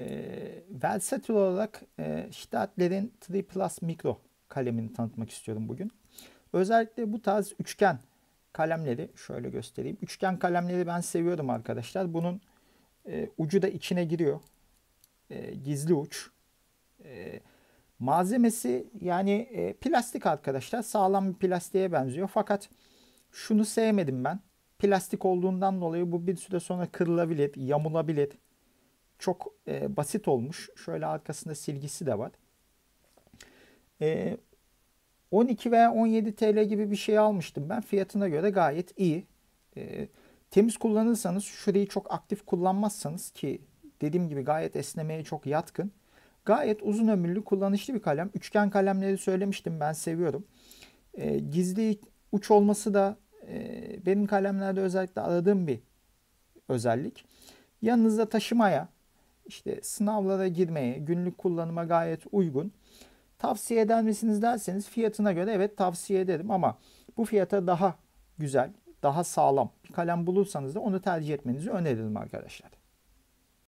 e, olarak e, Stadler'in 3 Plus Micro kalemini tanıtmak istiyorum bugün. Özellikle bu tarz üçgen kalemleri şöyle göstereyim. Üçgen kalemleri ben seviyorum arkadaşlar. Bunun e, ucu da içine giriyor. E, gizli uç. E, malzemesi yani e, plastik arkadaşlar. Sağlam bir plastiğe benziyor. Fakat şunu sevmedim ben. Plastik olduğundan dolayı bu bir süre sonra kırılabilir, yamulabilir çok e, basit olmuş. Şöyle arkasında silgisi de var. E, 12 veya 17 TL gibi bir şey almıştım ben. Fiyatına göre gayet iyi. E, temiz kullanırsanız şurayı çok aktif kullanmazsanız ki dediğim gibi gayet esnemeye çok yatkın. Gayet uzun ömürlü kullanışlı bir kalem. Üçgen kalemleri söylemiştim ben seviyorum. E, gizli uç olması da e, benim kalemlerde özellikle aradığım bir özellik. Yanınızda taşımaya işte sınavlara girmeye, günlük kullanıma gayet uygun. Tavsiye eder misiniz derseniz fiyatına göre evet tavsiye ederim ama bu fiyata daha güzel, daha sağlam bir kalem bulursanız da onu tercih etmenizi öneririm arkadaşlar.